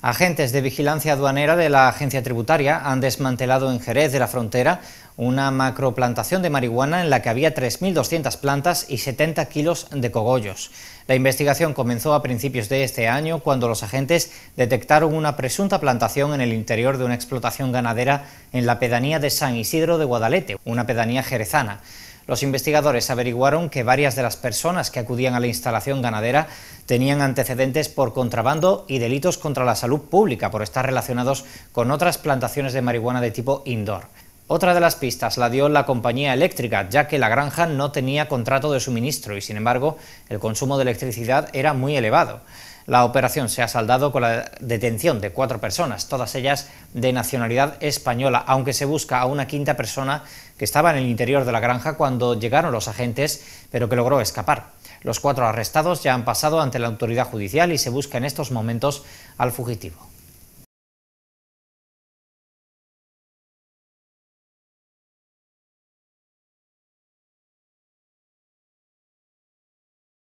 Agentes de vigilancia aduanera de la agencia tributaria han desmantelado en Jerez de la Frontera una macroplantación de marihuana en la que había 3.200 plantas y 70 kilos de cogollos. La investigación comenzó a principios de este año cuando los agentes detectaron una presunta plantación en el interior de una explotación ganadera en la pedanía de San Isidro de Guadalete, una pedanía jerezana. Los investigadores averiguaron que varias de las personas que acudían a la instalación ganadera tenían antecedentes por contrabando y delitos contra la salud pública por estar relacionados con otras plantaciones de marihuana de tipo indoor. Otra de las pistas la dio la compañía eléctrica, ya que la granja no tenía contrato de suministro y, sin embargo, el consumo de electricidad era muy elevado. La operación se ha saldado con la detención de cuatro personas, todas ellas de nacionalidad española, aunque se busca a una quinta persona que estaba en el interior de la granja cuando llegaron los agentes, pero que logró escapar. Los cuatro arrestados ya han pasado ante la autoridad judicial y se busca en estos momentos al fugitivo.